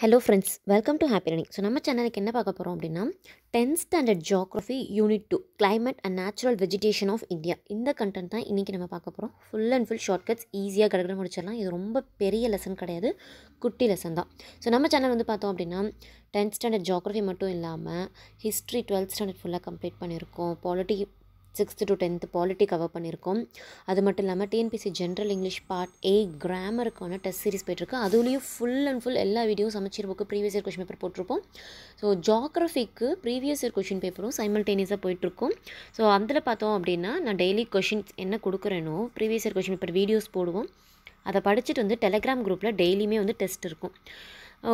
hello friends welcome to happy learning so நம்ம சேனலுக்கு என்ன பார்க்க போகிறோம் அப்படின்னா tenth standard geography unit two climate and natural vegetation of India இந்த கண்டென்ட் தான் இன்றைக்கி நம்ம பார்க்க போகிறோம் ஃபுல் அண்ட் ஃபுல் ஷார்ட்கட்ஸ் ஈஸியாக கடற்கரை முடிச்சிடலாம் இது ரொம்ப பெரிய லெசன் கிடையாது குட்டி லெசன் தான் ஸோ நம்ம சேனல் வந்து பார்த்தோம் அப்படின்னா டென்த் ஸ்டாண்டர்ட் ஜியாகிரஃபி மட்டும் இல்லாமல் ஹிஸ்ட்ரி டுவெல்த் ஸ்டாண்டர்ட் ஃபுல்லாக கம்ப்ளீட் பண்ணியிருக்கோம் polity sixth to tenth polity cover பண்ணியிருக்கோம் அது மட்டும் இல்லாமல் TNPSC general English part A கிராமருக்கான டெஸ்ட் சீரிஸ் போயிட்டுருக்கு அதுலேயும் ஃபுல் அண்ட் ஃபுல் எல்லா வீடியோ சமைச்சர் book previous year question paper போட்டிருப்போம் ஸோ ஜாகிரஃபிக்கு ப்ரீவியஸ் இயர் கொஷின் பேப்பரும் சைமல்டேனியஸாக போயிட்டுருக்கும் ஸோ அதில் பார்த்தோம் அப்படின்னா நான் டெய்லி கொஷின்ஸ் என்ன கொடுக்குறேனோ previous year question paper videos போடுவோம் அதை படிச்சுட்டு வந்து டெலிகிராம் குரூப்பில் டெய்லியுமே வந்து டெஸ்ட் இருக்கும்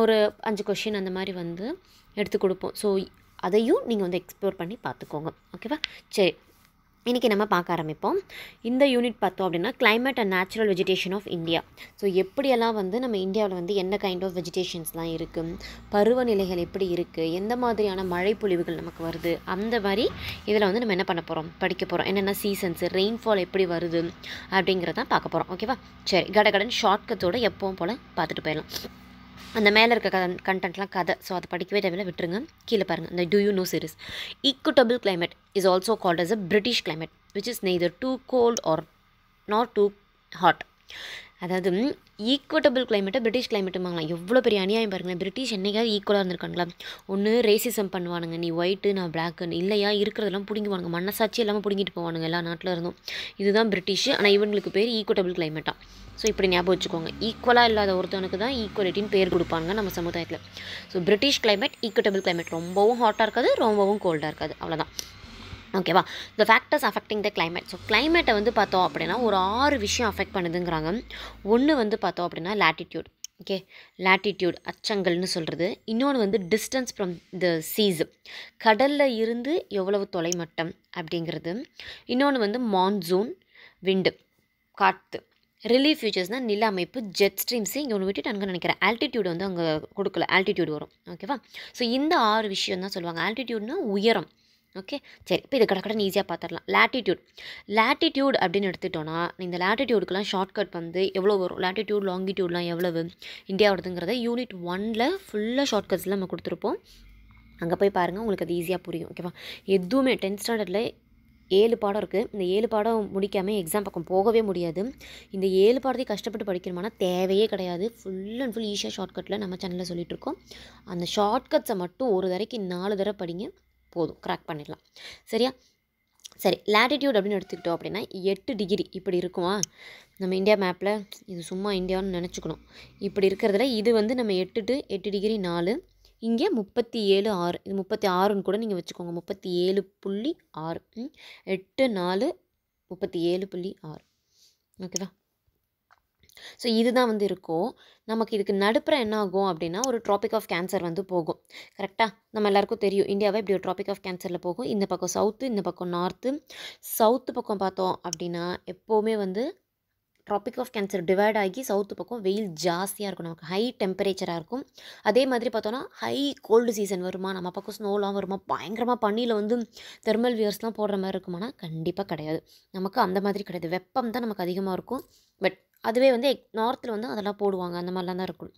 ஒரு அஞ்சு கொஷின் அந்த மாதிரி வந்து எடுத்து கொடுப்போம் ஸோ அதையும் நீங்கள் வந்து எக்ஸ்ப்ளோர் பண்ணி பார்த்துக்கோங்க ஓகேவா சரி இன்றைக்கி நம்ம பார்க்க ஆரம்பிப்போம் இந்த யூனிட் பார்த்தோம் அப்படின்னா climate and natural vegetation of India so எப்படியெல்லாம் வந்து நம்ம இந்தியாவில் வந்து என்ன கைண்ட் ஆஃப் வெஜிடேஷன்ஸ்லாம் இருக்குது பருவநிலைகள் எப்படி இருக்குது எந்த மாதிரியான மழை பொழிவுகள் நமக்கு வருது அந்த மாதிரி இதில் வந்து நம்ம என்ன பண்ண போகிறோம் படிக்க போகிறோம் என்னென்ன சீசன்ஸு ரெயின்ஃபால் எப்படி வருது அப்படிங்கிறதான் பார்க்க போகிறோம் ஓகேவா சரி கடகடன் ஷார்ட்கத்தோடு எப்போவும் போல் பார்த்துட்டு போயிடலாம் அந்த மேலே இருக்க கதை கண்டென்ட்லாம் கதை ஸோ அதை படிக்கவே தேவையில்ல விட்டுருங்க கீழே பாருங்கள் இந்த do you know series equable climate is also called as a British climate which is neither too cold or not too hot அதாவது ஈக்குவட்டபிள் கிளைமேட்டை பிரிட்டிஷ் கிளைமேட்டுமாங்களாம் எவ்வளோ பெரிய அநியாயம் பாருங்களேன் பிரிட்டிஷ் என்னைக்காவது ஈக்குவலாக இருந்திருக்காங்களா ஒன்று ரேசிசம் பண்ணுவானுங்க நீ ஒயிட்டு நான் பிளாக்குன்னு இல்லையா இருக்கிறதெல்லாம் பிடிங்குவானுங்க மனசாட்சி எல்லாமே பிடிங்கிட்டு போவானுங்க எல்லா நாட்டில் இருந்தும் இதுதான் பிரிட்டிஷ் ஆனால் இவங்களுக்கு பேர் ஈக்குவட்டபிள் கிளைமேட்டா ஸோ இப்படி ஞாபகம் வச்சுக்கோங்க ஈக்குவலாக இல்லாத ஒருத்தவனுக்கு தான் ஈக்குவலிட்டின்னு பேர் கொடுப்பாங்க நம்ம சமுதாயத்தில் so British climate equable climate ரொம்பவும் ஹாட்டாக இருக்காது ரொம்பவும் கோல்டாக இருக்காது அவ்வளோதான் ஓகேவா the factors affecting the climate so கிளைமேட்டை வந்து பார்த்தோம் அப்படின்னா ஒரு ஆறு விஷயம் அஃபெக்ட் பண்ணுதுங்கிறாங்க ஒன்று வந்து பார்த்தோம் அப்படின்னா லேட்டிடியூட் ஓகே லேட்டிடியூட் அச்சங்கள்னு சொல்கிறது இன்னொன்று வந்து டிஸ்டன்ஸ் ஃப்ரம் த சீஸ் கடலில் இருந்து எவ்வளவு தொலைமட்டம் அப்படிங்கிறது இன்னொன்று வந்து மான்சூன் விண்டு காற்று ரிலீஃப் ஃபியூச்சர்ஸ்னால் நில அமைப்பு ஜெட் ஸ்ட்ரீம்ஸு இங்கே ஒன்று விட்டுட்டு அங்கே நினைக்கிறேன் ஆல்டிடியூட் வந்து அங்கே கொடுக்கல ஆல்டிடியூட் வரும் ஓகேவா ஸோ இந்த ஆறு விஷயம் தான் சொல்லுவாங்க ஆல்டிடியூட்னா உயரம் ஓகே சரி இப்போ இது கடக்கடன் ஈஸியாக பார்த்துடலாம் லேட்டிடியூட் லேட்டிடியூட் அப்படின்னு எடுத்துட்டோன்னா இந்த லேட்டிடியூடுக்கெலாம் ஷார்ட்கட் வந்து எவ்வளோ வரும் லேட்டிடியூட் லாங்கிடியூட்லாம் எவ்வளவு இந்தியாவோடதுங்கிறத யூனிட் ஒனில் ஃபுல்லாக ஷார்ட்கட்ஸில் நம்ம கொடுத்துருப்போம் அங்கே போய் பாருங்கள் உங்களுக்கு அது ஈஸியாக புரியும் ஓகேவா எதுவுமே டென்த் ஸ்டாண்டர்டில் ஏழு பாடம் இருக்குது இந்த ஏழு பாடம் முடிக்காமல் எக்ஸாம் பக்கம் போகவே முடியாது இந்த ஏழு பாடத்தையும் கஷ்டப்பட்டு படிக்கணுமானா தேவையே கிடையாது ஃபுல் அண்ட் ஃபுல் ஈஸியாக ஷார்ட்கட்டில் நம்ம சேனலில் சொல்லிகிட்ருக்கோம் அந்த ஷார்ட்கட்ஸை மட்டும் ஒரு தடவைக்கு நாலு தடவை படிங்க போதும் க்ராக் பண்ணிடலாம் சரியா சரி லேட்டிடியூட் அப்படின்னு எடுத்துக்கிட்டோம் அப்படின்னா எட்டு டிகிரி இப்படி இருக்குமா நம்ம இந்தியா மேப்பில் இது சும்மா இந்தியான்னு நினச்சிக்கணும் இப்படி இருக்கிறதுல இது வந்து நம்ம எட்டு டு எட்டு டிகிரி நாலு இங்கே முப்பத்தி ஏழு ஆறு இது முப்பத்தி ஆறுன்னு கூட நீங்கள் வச்சுக்கோங்க முப்பத்தி ஏழு புள்ளி ஆறு எட்டு நாலு முப்பத்தி ஏழு புள்ளி ஆறு ஓகேவா ஸோ இதுதான் வந்து இருக்கும் நமக்கு இதுக்கு நடுப்புற என்ன ஆகும் அப்படின்னா ஒரு ட்ராபிக் ஆஃப் கேன்சர் வந்து போகும் கரெக்டாக நம்ம எல்லாருக்கும் தெரியும் இந்தியாவை இப்படி ஒரு ட்ராபிக் ஆஃப் கேன்சரில் போகும் இந்த பக்கம் சவுத்து இந்த பக்கம் நார்த்து சவுத்து பக்கம் பார்த்தோம் அப்படின்னா எப்போவுமே வந்து ட்ராபிக் ஆஃப் கேன்சர் டிவைட் ஆகி சவுத்து பக்கம் வெயில் ஜாஸ்தியாக இருக்கும் நமக்கு ஹை டெம்பரேச்சராக இருக்கும் அதே மாதிரி பார்த்தோன்னா ஹை கோல்டு சீசன் வருமா நம்ம பக்கம் ஸ்னோலாம் வருமா பயங்கரமாக பண்ணியில் வந்து தெர்மல் வியர்ஸ்லாம் போடுற மாதிரி இருக்குமானா கண்டிப்பாக கிடையாது நமக்கு அந்த மாதிரி கிடையாது வெப்பம் தான் நமக்கு அதிகமாக இருக்கும் பட் அதுவே வந்து நார்த்தில் வந்து அதெல்லாம் போடுவாங்க அந்த மாதிரிலாம் தான் இருக்கும்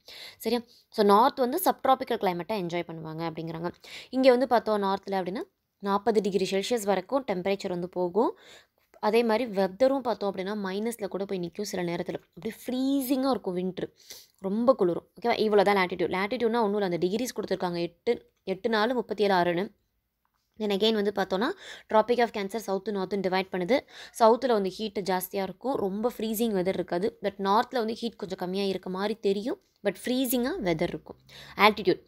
சரியா ஸோ நார்த் வந்து சப் ட்ராபிக்கல் கிளைமேட்டை என்ஜாய் பண்ணுவாங்க அப்படிங்கிறாங்க இங்கே வந்து பார்த்தோம் நார்த்தில் அப்படின்னா நாற்பது டிகிரி செல்சியஸ் வரைக்கும் டெம்பரேச்சர் வந்து போகும் அதே மாதிரி வெதரும் பார்த்தோம் அப்படின்னா மைனஸில் கூட போய் நிற்கும் சில நேரத்தில் அப்படியே ஃப்ரீசிங்காக இருக்கும் வின்ட்ரு ரொம்ப குளிரும் ஓகேவா இவ்வளோ தான் லேட்டிடியூட் லேட்டிடியூட்னா ஒன்றும் இல்லை அந்த டிகிரிஸ் கொடுத்துருக்காங்க எட்டு எட்டு நாலு முப்பத்தி ஏழு ஆறுன்னு தென் அகெயின் வந்து பார்த்தோன்னா tropic of cancer south north divide பண்ணுது சவுத்தில் வந்து ஹீட்டு ஜாஸ்தியாக இருக்கும் ரொம்ப ஃப்ரீசிங் வெதர் இருக்காது பட் நார்த்தில் வந்து ஹீட் கொஞ்சம் கம்மியாக இருக்க மாதிரி தெரியும் பட் ஃப்ரீசிங்காக வெதர் இருக்கும் ஆல்டிடியூட்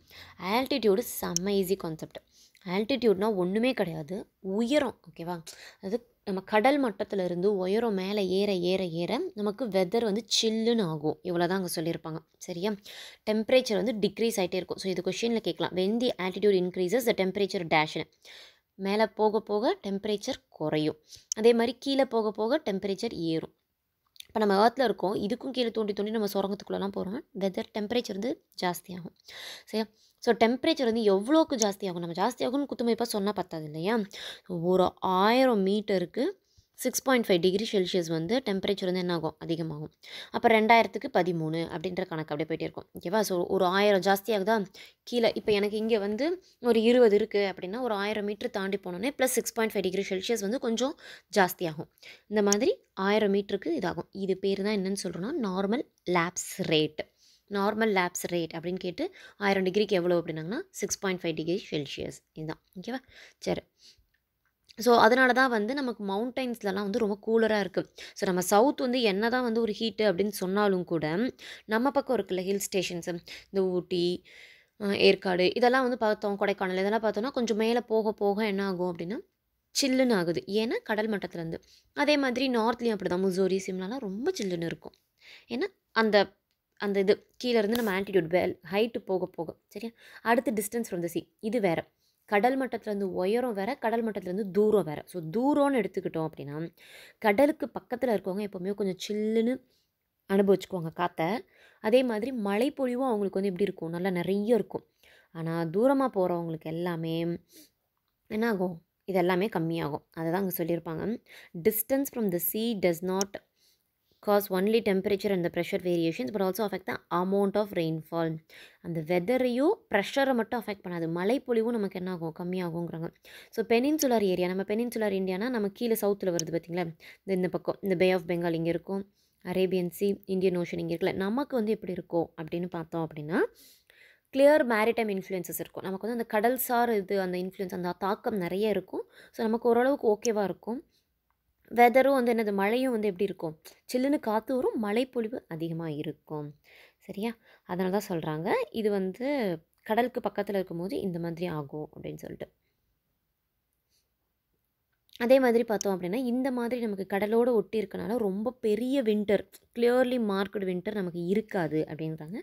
ஆல்டிடியூடு செம்ம ஈஸி கான்செப்ட் ஆல்டிடியூட்னால் ஒன்றுமே கிடையாது உயரம் ஓகேவா அது நம்ம கடல் மட்டத்தில் இருந்து உயரம் மேலே ஏற ஏற ஏற நமக்கு வெதர் வந்து சில்லுன்னு ஆகும் இவ்வளோ தான் அங்கே சொல்லியிருப்பாங்க சரியா டெம்பரேச்சர் வந்து டிக்ரீஸ் ஆகிட்டே இருக்கும் ஸோ இது கொஷினில் கேட்கலாம் when the altitude increases the temperature டேஷ்னு மேலே போக போக டெம்பரேச்சர் குறையும் அதே மாதிரி கீழே போக போக டெம்பரேச்சர் ஏறும் இப்போ நம்ம ஏர்த்தில் இருக்கோம் இதுக்கும் கீழே தோண்டி தோண்டி நம்ம சுரங்கத்துக்குள்ளெலாம் போகிறோம் வெதர் டெம்பரேச்சர் வந்து ஜாஸ்தியாகும் சரியா ஸோ டெம்பரேச்சர் வந்து எவ்வளோக்கு ஜாஸ்தியாகும் நம்ம ஜாஸ்தியாகும்னு குத்துமைப்பாக சொன்னால் பத்தாது இல்லையா ஒரு ஆயிரம் மீட்டருக்கு six point five degree Celsius வந்து டெம்பரேச்சர் வந்து என்னாகும் அதிகமாகும் அப்போ ரெண்டாயிரத்துக்கு பதிமூணு அப்படின்ற கணக்கு அப்படியே போயிட்டே இருக்கும் ஓகேவா ஸோ ஒரு ஆயிரம் ஜாஸ்தியாகுதா கீழே இப்போ எனக்கு இங்கே வந்து ஒரு இருபது இருக்குது அப்படின்னா ஒரு ஆயிரம் மீட்ரு தாண்டி போனோன்னே plus six point five degree Celsius வந்து கொஞ்சம் ஜாஸ்தியாகும் இந்த மாதிரி ஆயிரம் மீட்டருக்கு இதாகும் இது பேர் தான் என்னென்னு சொல்கிறோன்னா normal lapse rate normal lapse rate அப்படின்னு கேட்டு ஆயிரம் டிகிரிக்கு எவ்வளோ அப்படின்னாங்கன்னா six point five degree Celsius இதுதான் ஓகேவா சரி ஸோ அதனால தான் வந்து நமக்கு மவுண்டைன்ஸ்லலாம் வந்து ரொம்ப கூலராக இருக்குது ஸோ நம்ம சவுத் வந்து என்ன தான் வந்து ஒரு ஹீட்டு அப்படின்னு சொன்னாலும் கூட நம்ம பக்கம் இருக்குல்ல ஹில் ஸ்டேஷன்ஸு இந்த ஊட்டி ஏற்காடு இதெல்லாம் வந்து பார்த்தோம் கொடைக்கானல் இதெல்லாம் பார்த்தோம்னா கொஞ்சம் மேலே போக போக என்ன ஆகும் அப்படின்னா சில்லுன்னு ஆகுது ஏன்னா கடல் மட்டத்துலேருந்து அதே மாதிரி நார்த்லேயும் அப்படி தான் முசோரி சிம்லாலாம் ரொம்ப சில்லுன்னு இருக்கும் ஏன்னா அந்த அந்த இது கீழேருந்து நம்ம ஆன்டிடியூட் வேல் ஹைட்டு போக போக சரியா அடுத்து டிஸ்டன்ஸ் ஃப்ரம் த சி இது வேறு கடல் மட்டத்துலேருந்து உயரம் வேறு கடல் மட்டத்துலேருந்து தூரம் வேறு ஸோ தூரம்னு எடுத்துக்கிட்டோம் அப்படின்னா கடலுக்கு பக்கத்தில் இருக்கவங்க எப்போவுமே கொஞ்சம் சில்லுன்னு அனுபவிச்சுக்குவாங்க காற்றை அதே மாதிரி பொழிவும் அவங்களுக்கு வந்து எப்படி இருக்கும் நல்லா நிறைய இருக்கும் ஆனால் தூரமாக போகிறவங்களுக்கு எல்லாமே என்னாகும் இது எல்லாமே கம்மியாகும் அதை தான் அங்கே சொல்லியிருப்பாங்க distance from the sea does not cause only temperature and the pressure variations but also affect the amount of rainfall அந்த வெதரையும் ப்ரெஷரை மட்டும் அஃபெக்ட் பண்ணாது மழைப்பொழிவும் நமக்கு என்ன ஆகும் கம்மியாகுங்கிறாங்க ஸோ பெனின்சுலர் ஏரியா நம்ம பெனின்சுலர் இந்தியானா நம்ம கீழே சவுத்தில் வருது பார்த்திங்களா இந்த இந்த பக்கம் இந்த பே ஆஃப் பெங்கால் இங்கே இருக்கும் அரேபியன் சி இந்தியன் ஓஷன் இங்கே இருக்குல்ல நமக்கு வந்து எப்படி இருக்கும் அப்படின்னு பார்த்தோம் அப்படின்னா கிளியர் மேரிடைம் இன்ஃப்ளூயன்சஸ் இருக்கும் நமக்கு வந்து அந்த கடல் சார் இது அந்த இன்ஃப்ளூயன்ஸ் அந்த தாக்கம் நிறைய இருக்கும் ஸோ நமக்கு ஓரளவுக்கு ஓகேவாக இருக்கும் வெதரும் வந்து என்னது மழையும் வந்து எப்படி இருக்கும் சில்லுன்னு காற்று வரும் மழைப்பொழிவு அதிகமாக இருக்கும் சரியா அதனால தான் சொல்கிறாங்க இது வந்து கடலுக்கு பக்கத்தில் இருக்கும்போது இந்த மாதிரி ஆகும் அப்படின்னு சொல்லிட்டு அதே மாதிரி பார்த்தோம் அப்படின்னா இந்த மாதிரி நமக்கு கடலோடு ஒட்டி இருக்கனால ரொம்ப பெரிய வின்டர் கிளியர்லி மார்க்கடு வின்டர் நமக்கு இருக்காது அப்படின்றாங்க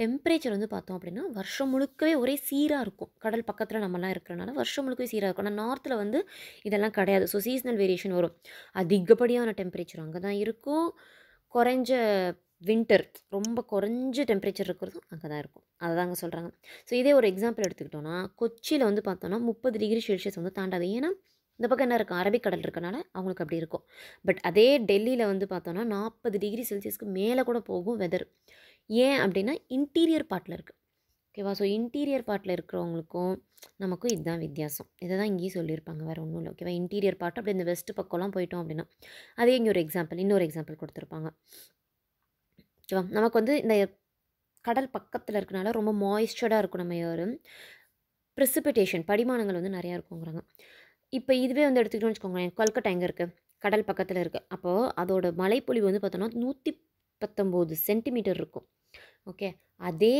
டெம்பரேச்சர் வந்து பார்த்தோம் அப்படின்னா வருஷம் முழுக்கவே ஒரே சீராக இருக்கும் கடல் பக்கத்தில் நம்மலாம் இருக்கிறனால வருஷம் முழுக்கவே சீராக இருக்கும் ஆனால் நார்த்தில் வந்து இதெல்லாம் கிடையாது ஸோ சீசனல் வேரியேஷன் வரும் அதிகப்படியான டெம்பரேச்சர் அங்கே தான் இருக்கும் குறைஞ்ச வின்டர் ரொம்ப குறைஞ்ச டெம்பரேச்சர் இருக்கிறதும் அங்கே தான் இருக்கும் அதை தாங்க சொல்கிறாங்க ஸோ இதே ஒரு எக்ஸாம்பிள் எடுத்துக்கிட்டோன்னா கொச்சியில் வந்து பார்த்தோன்னா முப்பது டிகிரி செல்சியஸ் வந்து தாண்டாது ஏன்னா இந்த பக்கம் என்ன இருக்கும் அரபிக்கடல் இருக்கனால அவங்களுக்கு அப்படி இருக்கும் பட் அதே டெல்லியில் வந்து பார்த்தோன்னா நாற்பது டிகிரி செல்சியஸ்க்கு மேலே கூட போகும் வெதர் ஏன் அப்படின்னா இன்டீரியர் பார்ட்டில் இருக்குது ஓகேவா ஸோ இன்டீரியர் பார்ட்டில் இருக்கிறவங்களுக்கும் நமக்கும் இதுதான் வித்தியாசம் இதை தான் இங்கேயும் சொல்லியிருப்பாங்க வேறு ஒன்றும் இல்லை ஓகேவா இன்டீரியர் பார்ட் அப்படி இந்த வெஸ்ட் பக்கம்லாம் போயிட்டோம் அப்படின்னா அதே இங்கே ஒரு எக்ஸாம்பிள் இன்னொரு எக்ஸாம்பிள் கொடுத்துருப்பாங்க ஓகேவா நமக்கு வந்து இந்த கடல் பக்கத்தில் இருக்கனால ரொம்ப மாய்ஸ்டர்டாக இருக்கும் நம்ம ஏறு ப்ரிசிபிட்டேஷன் படிமானங்கள் வந்து நிறையா இருக்குங்கிறாங்க இப்போ இதுவே வந்து எடுத்துக்கிட்டோம் வச்சுக்கோங்களேன் கல்கட்டா எங்கே இருக்குது கடல் பக்கத்தில் இருக்குது அப்போது அதோட மலைப்பொழிவு வந்து பார்த்தோன்னா நூற்றி பத்தொம்போது சென்டிமீட்டர் இருக்கும் ஓகே அதே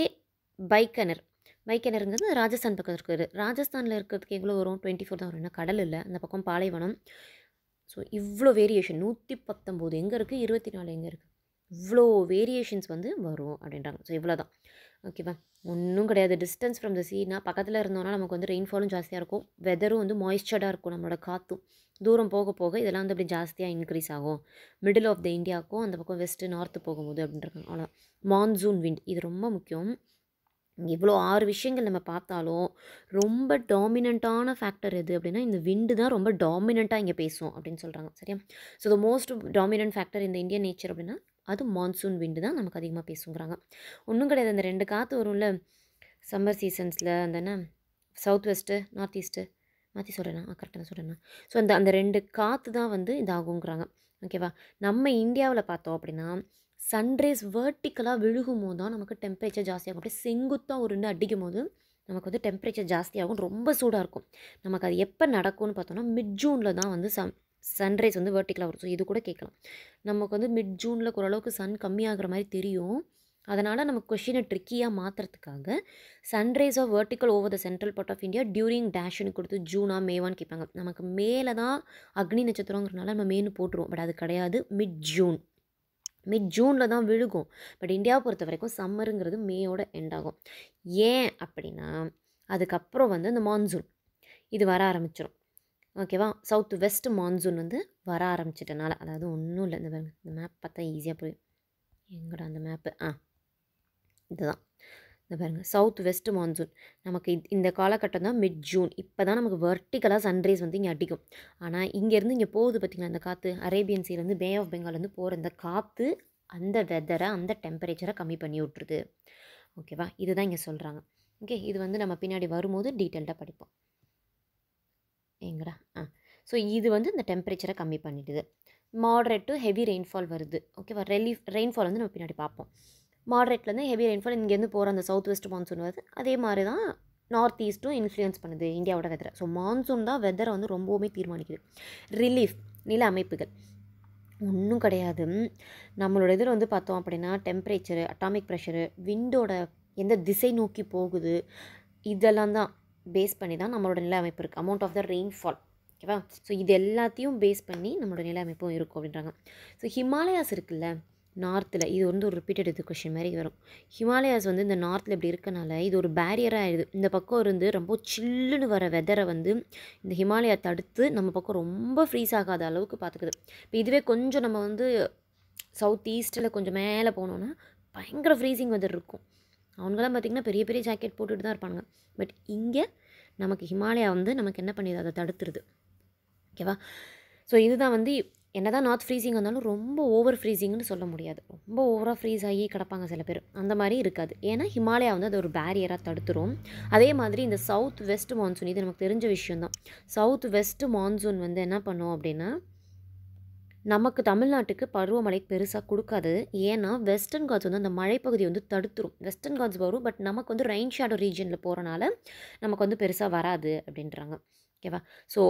பைக்கனர் பைக்கனருங்கிறது ராஜஸ்தான் பக்கம் இருக்குது ராஜஸ்தானில் இருக்கிறதுக்கு எவ்வளோ வரும் டுவெண்ட்டி ஃபோர் தான் வரும் கடல் இல்லை அந்த பக்கம் பாலைவனம் ஸோ இவ்வளோ வேரியேஷன் நூற்றி பத்தொம்போது எங்கே இருக்குது இருபத்தி நாலு எங்கே இருக்குது இவ்வளோ வேரியேஷன்ஸ் வந்து வரும் அப்படின்றாங்க ஸோ இவ்வளோ தான் ஓகேவா ஒன்றும் கிடையாது டிஸ்டன்ஸ் ஃப்ரம் த சீனா பக்கத்தில் இருந்தோம்னா நமக்கு வந்து ரெயின்ஃபாலும் ஜாஸ்தியாக இருக்கும் வெதரும் வந்து மாய்ஸ்டர்டாக இருக்கும் நம்மளோட காற்றும் தூரம் போக போக இதெல்லாம் வந்து அப்படி ஜாஸ்தியாக இன்க்ரீஸ் ஆகும் மிடில் ஆஃப் த இந்தியாவுக்கும் அந்த பக்கம் வெஸ்ட்டு நார்த்து போகும்போது அப்படின்றாங்க ஆனால் மான்சூன் விண்ட் இது ரொம்ப முக்கியம் இவ்வளோ ஆறு விஷயங்கள் நம்ம பார்த்தாலும் ரொம்ப டாமினண்ட்டான ஃபேக்டர் எது அப்படின்னா இந்த விண்டு தான் ரொம்ப டாமினண்ட்டாக இங்கே பேசும் அப்படின்னு சொல்கிறாங்க சரியா so the most dominant factor இந்த இந்தியன் நேச்சர் அப்படின்னா அது மான்சூன் விண்டு தான் நமக்கு அதிகமாக பேசுங்கிறாங்க ஒன்றும் கிடையாது அந்த ரெண்டு காற்று வரும்ல சம்மர் சீசன்ஸில் அந்த என்ன சவுத் வெஸ்ட்டு நார்த் ஈஸ்ட்டு மாற்றி சொல்கிறேண்ணா கரெக்டாக சொல்கிறேண்ணா ஸோ அந்த அந்த ரெண்டு காற்று தான் வந்து இதாகுங்கிறாங்க ஓகேவா நம்ம இந்தியாவில் பார்த்தோம் அப்படின்னா சன்ரைஸ் வேர்ட்டிக்கலாக விழுகும் போது தான் நமக்கு டெம்பரேச்சர் ஜாஸ்தியாகும் அப்படியே செங்குத்தாக ரெண்டு அடிக்கும் போது நமக்கு வந்து டெம்பரேச்சர் ஜாஸ்தியாகும் ரொம்ப சூடாக இருக்கும் நமக்கு அது எப்போ நடக்கும்னு பார்த்தோம்னா மிட் ஜூனில் தான் வந்து சம் சன்ரைஸ் வந்து வேர்ட்டிக்கலாக வரும் ஸோ இது கூட கேட்கலாம் நமக்கு வந்து மிட் ஜூனில் ஓரளவுக்கு சன் கம்மியாகிற மாதிரி தெரியும் அதனால் நம்ம கொஷினை ட்ரிக்கியாக மாற்றுறதுக்காக sun rays of vertical over the central part of India during டேஷ்னு கொடுத்து ஜூனாக மேவான்னு கேட்பாங்க நமக்கு மேலே தான் அக்னி நட்சத்திரங்கிறனால நம்ம மேனு போட்டுருவோம் பட் அது கிடையாது மிட் ஜூன் மிட் ஜூனில் தான் விழுகும் பட் இந்தியாவை பொறுத்த வரைக்கும் சம்மருங்கிறது மேயோட எண்ட் ஆகும் ஏன் அப்படின்னா அதுக்கப்புறம் வந்து இந்த மான்சூன் இது வர ஆரம்பிச்சிடும் ஓகேவா சவுத் வெஸ்ட் மான்சூன் வந்து வர ஆரம்பிச்சிட்டனால அதாவது ஒன்றும் இல்லை இந்த இந்த மேப் பார்த்தா ஈஸியாக புரியும் எங்கடா அந்த மேப்பு ஆ இதுதான் இந்த பாருங்கள் சவுத் வெஸ்ட் மான்சூன் நமக்கு இந்த காலகட்டம் தான் மிட் ஜூன் இப்போ தான் நமக்கு வெர்டிக்கலாக சன்ரைஸ் வந்து இங்கே அடிக்கும் ஆனால் இங்கேருந்து இங்கே போகுது பார்த்திங்களா அந்த காற்று அரேபியன் சீலேருந்து பே ஆஃப் பெங்கால்லேருந்து போகிற இந்த காற்று அந்த வெதரை அந்த டெம்பரேச்சரை கம்மி பண்ணி விட்ருது ஓகேவா இதுதான் இங்கே சொல்கிறாங்க ஓகே இது வந்து நம்ம பின்னாடி வரும்போது டீட்டெயில்டாக படிப்போம் எங்கடா ஆ ஸோ இது வந்து இந்த டெம்பரேச்சரை கம்மி பண்ணிடுது மாடரேட் டு ஹெவி ரெயின்ஃபால் வருது ஓகேவா ரெலீஃப் ரெயின்ஃபால் வந்து நம்ம பின்னாடி பார்ப்போம் மாடரேட்லேருந்து ஹெவி ரெயின்ஃபால் இங்கேருந்து போகிற அந்த சவுத் வெஸ்ட் மான்சூன் வருது அதே மாதிரி தான் நார்த் ஈஸ்ட்டும் இன்ஃப்ளூயன்ஸ் பண்ணுது இந்தியாவோட வெதரை ஸோ மான்சூன் தான் வெதரை வந்து ரொம்பவுமே தீர்மானிக்குது ரிலீஃப் நில அமைப்புகள் ஒன்றும் கிடையாது நம்மளோட இதில் வந்து பார்த்தோம் அப்படின்னா டெம்பரேச்சரு அட்டாமிக் ப்ரெஷரு விண்டோட எந்த திசை நோக்கி போகுது இதெல்லாம் தான் பேஸ் பண்ணி தான் நம்மளோட நில அமைப்பு இருக்குது அமௌண்ட் ஆஃப் த ரெயின்ஃபால் ஓகேவா ஸோ இது எல்லாத்தையும் பேஸ் பண்ணி நம்மளோட நில அமைப்பும் இருக்கும் அப்படின்றாங்க ஸோ ஹிமாலயாஸ் இருக்குல்ல நார்த்தில் இது வந்து ஒரு ரிப்பீட்டட் இது கொஷின் மாதிரி வரும் ஹிமாலயாஸ் வந்து இந்த நார்த்தில் இப்படி இருக்கனால இது ஒரு பேரியராக ஆயிடுது இந்த பக்கம் இருந்து ரொம்ப சில்லுன்னு வர வெதரை வந்து இந்த ஹிமாலயா தடுத்து நம்ம பக்கம் ரொம்ப ஃப்ரீஸ் ஆகாத அளவுக்கு பார்த்துக்குது இப்போ இதுவே கொஞ்சம் நம்ம வந்து சவுத் ஈஸ்ட்டில் கொஞ்சம் மேலே போனோன்னா பயங்கர ஃப்ரீசிங் வெதர் இருக்கும் அவங்களாம் பார்த்திங்கன்னா பெரிய பெரிய ஜாக்கெட் போட்டுகிட்டு தான் இருப்பாங்க பட் இங்கே நமக்கு ஹிமாலயா வந்து நமக்கு என்ன பண்ணிடுது அதை தடுத்துருது ஓகேவா ஸோ இதுதான் வந்து என்ன தான் நார்த் ஃப்ரீசிங் இருந்தாலும் ரொம்ப ஓவர் ஃப்ரீசிங்னு சொல்ல முடியாது ரொம்ப ஓவராக ஃப்ரீஸ் ஆகி கிடப்பாங்க சில பேர் அந்த மாதிரி இருக்காது ஏன்னா ஹிமாலயா வந்து அது ஒரு பேரியராக தடுத்துரும் அதே மாதிரி இந்த சவுத் வெஸ்ட் மான்சூன் இது நமக்கு தெரிஞ்ச விஷயந்தான் சவுத் வெஸ்ட் மான்சூன் வந்து என்ன பண்ணும் அப்படின்னா நமக்கு தமிழ்நாட்டுக்கு பருவமழை பெருசாக கொடுக்காது ஏன்னா வெஸ்டர்ன் காட்ஸ் வந்து அந்த மழைப்பகுதி வந்து தடுத்துரும் வெஸ்டர்ன் காட்ஸ் வரும் பட் நமக்கு வந்து ரெயின் ஷேடோ ரீஜனில் போகிறனால நமக்கு வந்து பெருசாக வராது அப்படின்றாங்க ஓகேவா ஸோ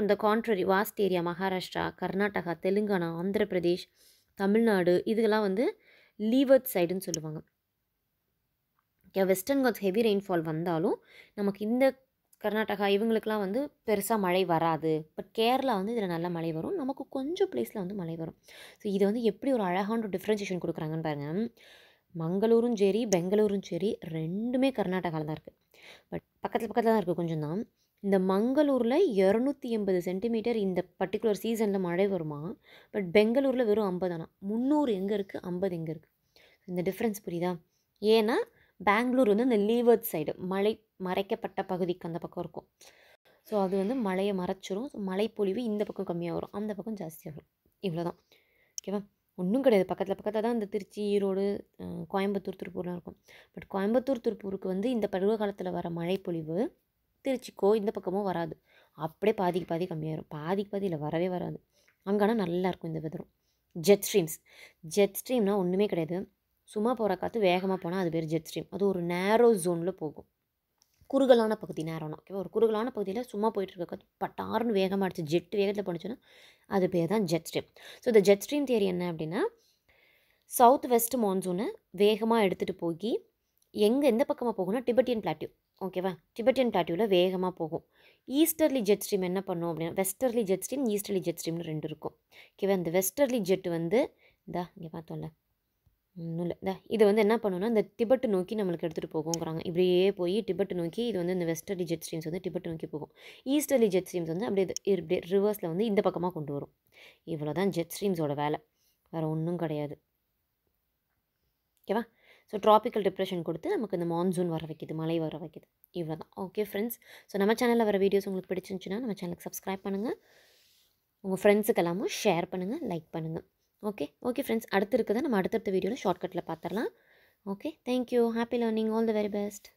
அந்த contrary vast area Maharashtra Karnataka Telangana Andhra Pradesh Tamil Nadu இதுக்கெல்லாம் வந்து லீவர்ட் சைடுன்னு சொல்லுவாங்க okay Western Ghats heavy rainfall வந்தாலும் நமக்கு இந்த கர்நாடகா இவங்களுக்கெல்லாம் வந்து பெருசாக மழை வராது பட் கேரளா வந்து இதில் நல்ல மழை வரும் நமக்கு கொஞ்சம் ப்ளேஸில் வந்து மழை வரும் ஸோ இது வந்து எப்படி ஒரு அழகான ஒரு டிஃப்ரென்சியேஷன் கொடுக்குறாங்கன்னு பாருங்கள் மங்களூரும் சரி பெங்களூரும் சரி ரெண்டுமே கர்நாடகாவில் தான் இருக்குது பட் பக்கத்தில் பக்கத்தில் தான் இருக்குது கொஞ்சம் தான் இந்த மங்களூரில் இரநூத்தி எண்பது சென்டிமீட்டர் இந்த பர்டிகுலர் சீசனில் மழை வருமா பட் பெங்களூரில் வெறும் ஆனால் முந்நூறு எங்கே இருக்குது ஐம்பது எங்கே இருக்குது இந்த டிஃப்ரென்ஸ் புரியுதா ஏன்னா பெங்களூர் வந்து இந்த லீவர்ட் சைடு மலை மறைக்கப்பட்ட பகுதிக்கு அந்த பக்கம் இருக்கும் ஸோ அது வந்து மழையை மறைச்சிரும் ஸோ மழைப்பொழிவு இந்த பக்கம் கம்மியாக வரும் அந்த பக்கம் ஜாஸ்தியாக வரும் இவ்வளோதான் ஓகேவா ஒன்றும் கிடையாது பக்கத்தில் பக்கத்தில் தான் இந்த திருச்சி ஈரோடு கோயம்புத்தூர் திருப்பூர்லாம் இருக்கும் பட் கோயம்புத்தூர் திருப்பூருக்கு வந்து இந்த பருவ காலத்தில் வர மழைப்பொழிவு திருச்சிக்கோ இந்த பக்கமோ வராது அப்படியே பாதிக்கு பாதி கம்மியாயிரும் பாதிக்கு பாதியில் வரவே வராது அங்கே ஆனால் நல்லாயிருக்கும் இந்த வெதரும் ஜெட் ஸ்ட்ரீம்ஸ் ஜெட் ஸ்ட்ரீம்னால் ஒன்றுமே கிடையாது சும்மா போகிற காற்று வேகமாக போனால் அது பேர் ஜெட் ஸ்ட்ரீம் அது ஒரு நேரோ ஜோனில் போகும் குறுகலான பகுதி நேரம்னா ஓகேவா ஒரு குறுகலான பகுதியில் சும்மா இருக்க காற்று பட்டார்னு வேகமாக அடிச்சு ஜெட் வேகத்தில் போனச்சுன்னா அது பேர் தான் ஜெட் ஸ்ட்ரீம் ஸோ இந்த ஜெட் ஸ்ட்ரீம் தேரி என்ன அப்படின்னா சவுத் வெஸ்ட் மான்சூனை வேகமாக எடுத்துகிட்டு போய் எங்கே எந்த பக்கமாக போகும்னா டிபெட்டியன் பிளாட்டியூ ஓகேவா டிபெட்டியன் பிளாட்டியூவில் வேகமாக போகும் ஈஸ்டர்லி ஜெட் ஸ்ட்ரீம் என்ன பண்ணும் அப்படின்னா westerly jet stream easterly jet ஸ்ட்ரீம்னு ரெண்டு இருக்கும் ஓகேவா இந்த வெஸ்டர்லி ஜெட் வந்து இந்தா இங்கே பார்த்தோம்ல ஒன்றும் இல்லை இந்த இது வந்து என்ன பண்ணுன்னா இந்த டிபெட் நோக்கி நம்மளுக்கு எடுத்துகிட்டு போகும்ங்கிறாங்க இப்படியே போய் டிபெட் நோக்கி இது வந்து இந்த வெஸ்டர்லி ஜெட் ஸ்ட்ரீம்ஸ் வந்து டிபெட் நோக்கி போகும் ஈஸ்டர்லி ஜெட் ஸ்ட்ரீம்ஸ் வந்து அப்படியே இப்படியே ரிவர்ஸில் வந்து இந்த பக்கமாக கொண்டு வரும் இவ்வளோ தான் ஜெட் ஸ்ட்ரீம்ஸோட வேலை வேறு ஒன்றும் கிடையாது ஓகேவா ஸோ ட்ராபிக்கல் டிப்ரெஷன் கொடுத்து நமக்கு இந்த மான்சூன் வர வைக்கிது மழை வர வைக்கிது இவ்வளோ தான் ஓகே ஃப்ரெண்ட்ஸ் ஸோ நம்ம சேனலில் வர வீடியோஸ் உங்களுக்கு பிடிச்சிருந்துச்சுன்னா நம்ம சேனலுக்கு சப்ஸ்கிரைப் பண்ணுங்கள் உங்கள் ஃப்ரெண்ட்ஸுக்கு எல்லாமும் ஷேர் பண்ணுங்கள் லைக் பண்ணுங்கள் ஓகே ஓகே ஃப்ரெண்ட்ஸ் அடுத்து இருக்கிறத நம்ம அடுத்தடுத்த வீடியோவில் ஷார்ட்கட்டில் பார்த்துடலாம் okay thank you happy learning all the very best